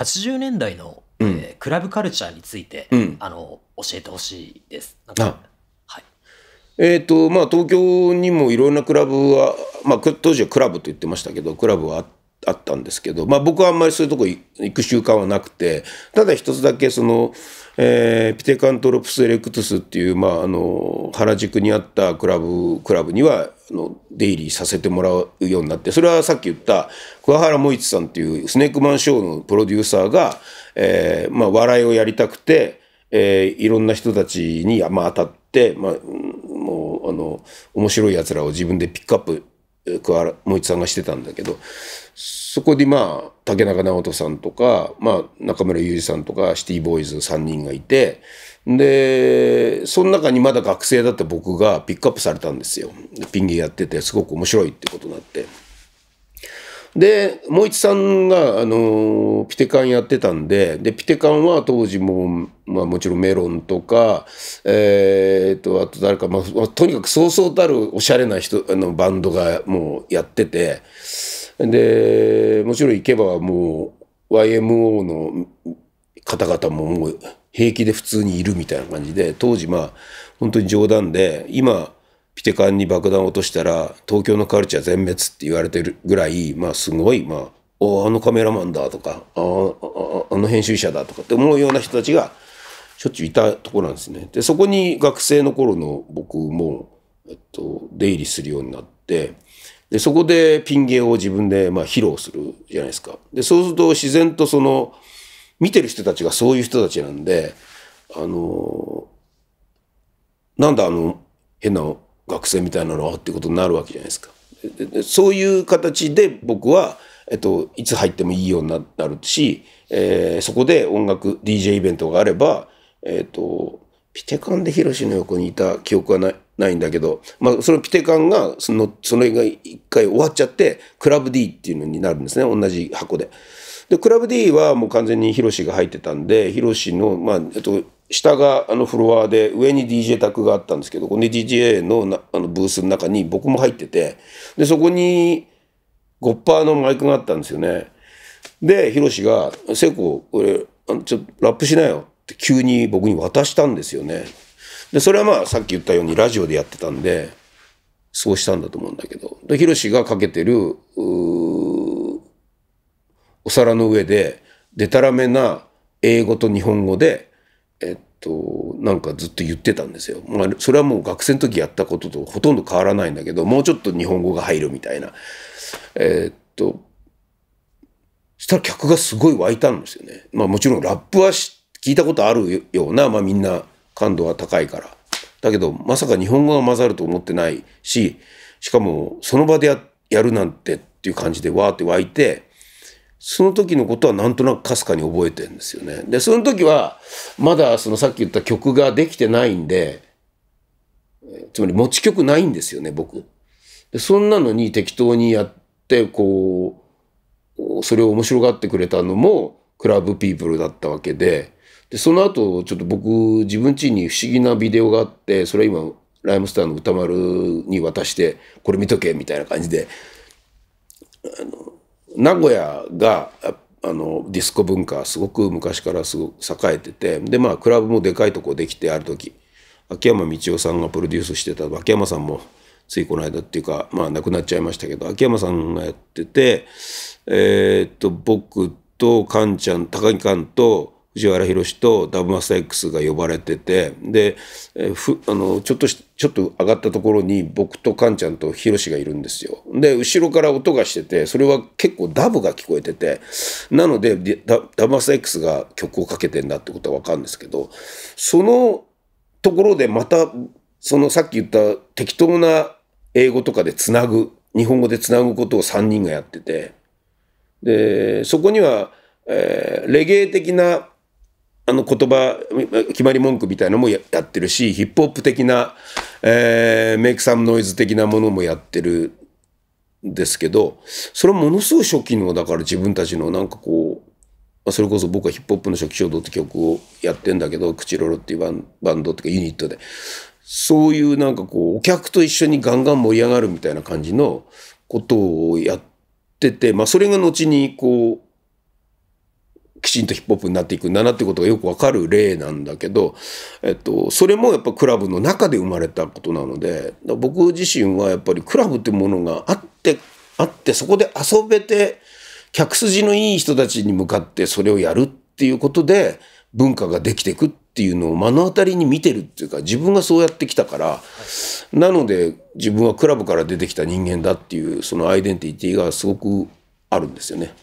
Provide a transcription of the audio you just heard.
80年代の、うん、えー、クラブカルチャーについて、うん、あの教えてほしいです。はい、えーとまあ、東京にもいろんなクラブは、まあ、当時はクラブと言ってましたけどクラブはあっあったんですけど、まあ、僕はあんまりそういうとこ行く習慣はなくてただ一つだけその、えー、ピテカントロプス・エレクトゥスっていう、まあ、あの原宿にあったクラブクラブにはあの出入りさせてもらうようになってそれはさっき言った桑原萌一さんっていうスネークマンショーのプロデューサーが、えーまあ、笑いをやりたくて、えー、いろんな人たちに、まあ、当たって、まあ、もうあの面白いやつらを自分でピックアップ桑原茂一さんがしてたんだけどそこにまあ竹中直人さんとか、まあ、中村雄二さんとかシティボーイズ3人がいてでその中にまだ学生だった僕がピックアップされたんですよピン芸やっててすごく面白いってことになってで、もう一さんが、あの、ピテカンやってたんで、で、ピテカンは当時も、まあもちろんメロンとか、えー、と、あと誰か、まあ、とにかくそうそうたるおしゃれな人、あの、バンドがもうやってて、で、もちろん行けばもう、YMO の方々ももう平気で普通にいるみたいな感じで、当時まあ、本当に冗談で、今、ピテカンに爆弾落としたら東京のカルチャー全滅って言われてるぐらい、まあ、すごい、まあ、おあのカメラマンだとかああの編集者だとかって思うような人たちがしょっちゅういたとこなんですね。でそこに学生の頃の僕も、えっと、出入りするようになってでそこでピン芸を自分でまあ披露するじゃないですか。でそうすると自然とその見てる人たちがそういう人たちなんであのなんだあの変な学生みたいなのはってことになるわけじゃないですか。そういう形で僕は、えっと、いつ入ってもいいようになるし、えー、そこで音楽 DJ イベントがあれば、えっと、ピテカンでヒロシの横にいた記憶はないないんだけど、まあ、そのピテカンがそのそれが一回終わっちゃってクラブ D っていうのになるんですね同じ箱で。で、クラブ D はもう完全にヒロシが入ってたんで、ヒロシの、まあ、えっと、下があのフロアで、上に DJ クがあったんですけど、この DJ のなあのブースの中に僕も入ってて、で、そこに、ゴッパーのマイクがあったんですよね。で、ヒロシが、セコ、俺、ちょっとラップしなよって急に僕に渡したんですよね。で、それはまあさっき言ったようにラジオでやってたんで、そうしたんだと思うんだけど。で、ヒロシがかけてる、お皿の上で、でたらめな英語と日本語で、えっと、なんかずっと言ってたんですよ。まあ、それはもう学生の時やったこととほとんど変わらないんだけど、もうちょっと日本語が入るみたいな。えっと、したら客がすごい湧いたんですよね。まあもちろんラップは聞いたことあるような、まあみんな感度は高いから。だけど、まさか日本語が混ざると思ってないし、しかもその場でやるなんてっていう感じでわーって湧いて、その時のことはなんとなくかすかに覚えてるんですよね。で、その時は、まだそのさっき言った曲ができてないんで、つまり持ち曲ないんですよね、僕。で、そんなのに適当にやって、こう、それを面白がってくれたのも、クラブピープルだったわけで、で、その後、ちょっと僕、自分家に不思議なビデオがあって、それは今、ライムスターの歌丸に渡して、これ見とけ、みたいな感じで、あの、名古屋があのディスコ文化すごく昔からすごく栄えててでまあクラブもでかいとこできてある時秋山道夫さんがプロデュースしてた秋山さんもついこの間っていうかまあ亡くなっちゃいましたけど秋山さんがやっててえー、っと僕とカンちゃん高木カンと藤原宏とダブマスター X が呼ばれててでふあのちょっとしちょっと上がったところに僕とカンちゃんとヒロシがいるんですよで後ろから音がしててそれは結構ダブが聞こえててなのでダダブマスター X が曲をかけてんだってことは分かるんですけどそのところでまたそのさっき言った適当な英語とかでつなぐ日本語でつなぐことを3人がやっててでそこには、えー、レゲエ的なあの言葉決まり文句みたいなのもやってるしヒップホップ的な、えー、メイクサムノイズ的なものもやってるんですけどそれはものすごい初期のだから自分たちのなんかこうそれこそ僕はヒップホップの初期衝動って曲をやってんだけどクチロロっていうバンバンドっていうかユニットでそういうなんかこうお客と一緒にガンガン盛り上がるみたいな感じのことをやっててまあそれが後にこうきちんとヒップホップになっていくんだなってことがよくわかる例なんだけど、えっと、それもやっぱクラブの中で生まれたことなので僕自身はやっぱりクラブってものがあってあってそこで遊べて客筋のいい人たちに向かってそれをやるっていうことで文化ができていくっていうのを目の当たりに見てるっていうか自分がそうやってきたから、なので自分はクラブから出てきた人間だっていうそのアイデンティティがすごくあるんですよね。